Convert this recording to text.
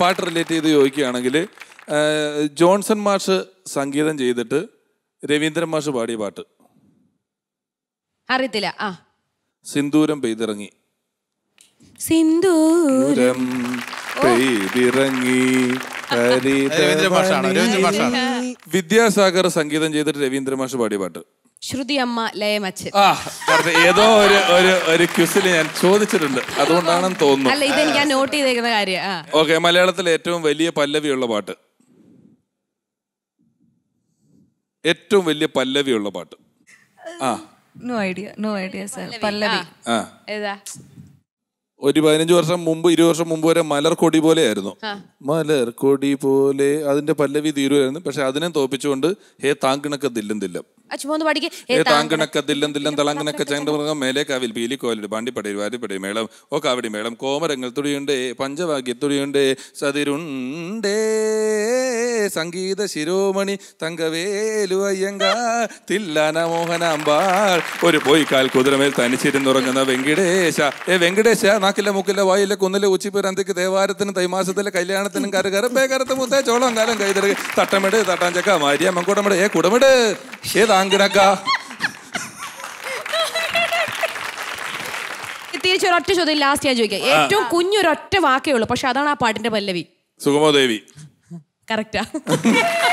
പാട്ട് റിലേറ്റ് ചെയ്ത് ചോദിക്കുകയാണെങ്കിൽ ജോൺസൺ മാഷ് സംഗീതം ചെയ്തിട്ട് രവീന്ദ്രൻ മാഷ് പാടിയ പാട്ട് അറിയത്തില്ല ആ സിന്ദൂരം പെയ്തിറങ്ങി സിന്ദൂരം പെയ്തിറങ്ങി രവീന്ദ്രൻ മാഷാണ് രവീന്ദ്രൻ മാഷാണ് വിദ്യാസാഗർ സംഗീതം ചെയ്തിട്ട് രവീന്ദ്രൻ മാഷ് പാടിയ പാട്ട് ശ്രുതിയമ്മ ലയമച്ച് ഏതോ ഒരു ഒരു ഒരു ക്യൂസിൽ ഞാൻ ചോദിച്ചിട്ടുണ്ട് അതുകൊണ്ടാണെന്ന് തോന്നുന്നു അല്ല ഇത് ഞാൻ നോട്ട് ചെയ്തേക്കുന്ന കാര്യം ഓക്കെ മലയാളത്തിലെ ഏറ്റവും വലിയ പല്ലവിയുള്ള പാട്ട് ഏറ്റവും വലിയ പല്ലവിയുള്ള പാട്ട് ആ no idea no idea sir പല്ലവി ആ ഏതാ ഒരു പതിനഞ്ച് വർഷം മുമ്പ് ഇരുപത് വർഷം മുമ്പ് വരെ മലർക്കൊടി ആയിരുന്നു മലർക്കൊടി പോലെ അതിന്റെ പല്ലവി തീരുമായിരുന്നു പക്ഷെ അതിനെ തോപ്പിച്ചുകൊണ്ട് ഹേ താങ്കിണക്ക് ദില്ലും ദില്ലം അച്ചുമോന്ന് ദില്ലം ദില്ലം മേളം ഓ കാവടി മേളം കോമരങ്ങൾ തുടിയുണ്ട് പഞ്ചവാക്യ തുടിയുണ്ട് സതിരുണ്ടേ സംഗീത ശിരോമണി തങ്കവേലു അയ്യങ്കാർ തില്ലാന മോഹനാമ്പാൾ ഒരു കാൽ കുതിരമേൽ തനിച്ചിരുന്നുറങ്ങുന്ന വെങ്കിടേശ ഏ വെങ്കടേശ നാക്കിലെ മൂക്കിലെ വായിലെ കുന്നിലെ ഉച്ചിപ്പുരന്തയ്ക്ക് ദേവാരത്തിനും തൈമാസത്തിലെ കല്യാണത്തിനും കരുകര പേകരത്ത് മുത്തേ ചോളം കാലം കൈതറി തട്ടമിട് തട്ടാഞ്ചക്ക മാരിയമ്മൻ കുടമിട് ഏ കുടമിട് ഏ താങ്കിനക്ക തിരിച്ചൊരൊറ്റ ചോദ്യം ലാസ്റ്റ് ഞാൻ ചോദിക്കാം ഏറ്റവും കുഞ്ഞൊരൊറ്റ വാക്കേ ഉള്ളൂ പക്ഷെ അതാണ് ആ പാട്ടിന്റെ പല്ലവി സുഗമോദേവി കറക്റ്റാ